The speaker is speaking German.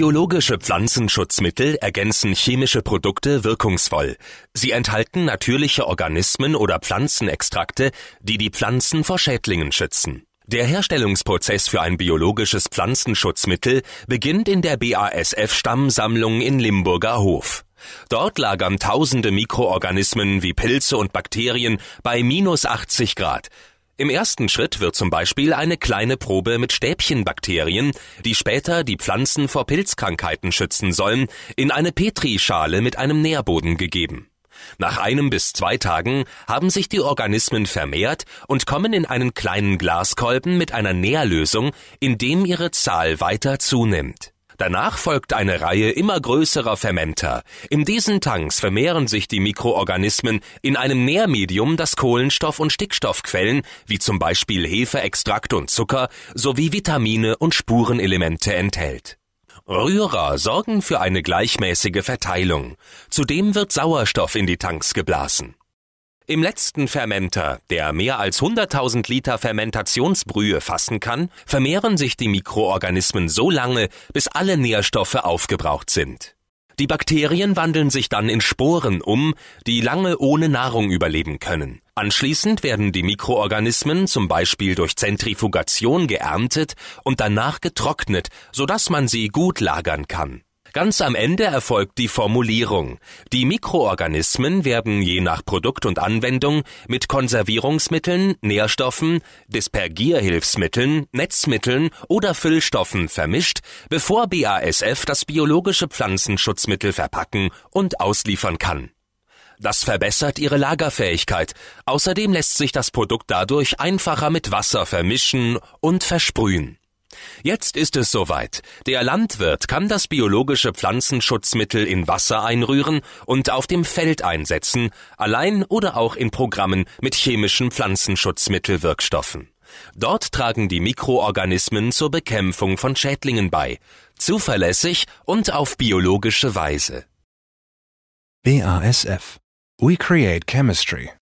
biologische Pflanzenschutzmittel ergänzen chemische Produkte wirkungsvoll. Sie enthalten natürliche Organismen oder Pflanzenextrakte, die die Pflanzen vor Schädlingen schützen. Der Herstellungsprozess für ein biologisches Pflanzenschutzmittel beginnt in der BASF-Stammsammlung in Limburger Hof. Dort lagern tausende Mikroorganismen wie Pilze und Bakterien bei minus 80 Grad, im ersten Schritt wird zum Beispiel eine kleine Probe mit Stäbchenbakterien, die später die Pflanzen vor Pilzkrankheiten schützen sollen, in eine Petrischale mit einem Nährboden gegeben. Nach einem bis zwei Tagen haben sich die Organismen vermehrt und kommen in einen kleinen Glaskolben mit einer Nährlösung, in dem ihre Zahl weiter zunimmt. Danach folgt eine Reihe immer größerer Fermenter. In diesen Tanks vermehren sich die Mikroorganismen in einem Nährmedium, das Kohlenstoff- und Stickstoffquellen, wie zum Beispiel Hefeextrakt und Zucker, sowie Vitamine und Spurenelemente enthält. Rührer sorgen für eine gleichmäßige Verteilung. Zudem wird Sauerstoff in die Tanks geblasen. Im letzten Fermenter, der mehr als 100.000 Liter Fermentationsbrühe fassen kann, vermehren sich die Mikroorganismen so lange, bis alle Nährstoffe aufgebraucht sind. Die Bakterien wandeln sich dann in Sporen um, die lange ohne Nahrung überleben können. Anschließend werden die Mikroorganismen zum Beispiel durch Zentrifugation geerntet und danach getrocknet, sodass man sie gut lagern kann. Ganz am Ende erfolgt die Formulierung. Die Mikroorganismen werden je nach Produkt und Anwendung mit Konservierungsmitteln, Nährstoffen, Dispergierhilfsmitteln, Netzmitteln oder Füllstoffen vermischt, bevor BASF das biologische Pflanzenschutzmittel verpacken und ausliefern kann. Das verbessert ihre Lagerfähigkeit. Außerdem lässt sich das Produkt dadurch einfacher mit Wasser vermischen und versprühen. Jetzt ist es soweit. Der Landwirt kann das biologische Pflanzenschutzmittel in Wasser einrühren und auf dem Feld einsetzen, allein oder auch in Programmen mit chemischen Pflanzenschutzmittelwirkstoffen. Dort tragen die Mikroorganismen zur Bekämpfung von Schädlingen bei, zuverlässig und auf biologische Weise. BASF We create chemistry.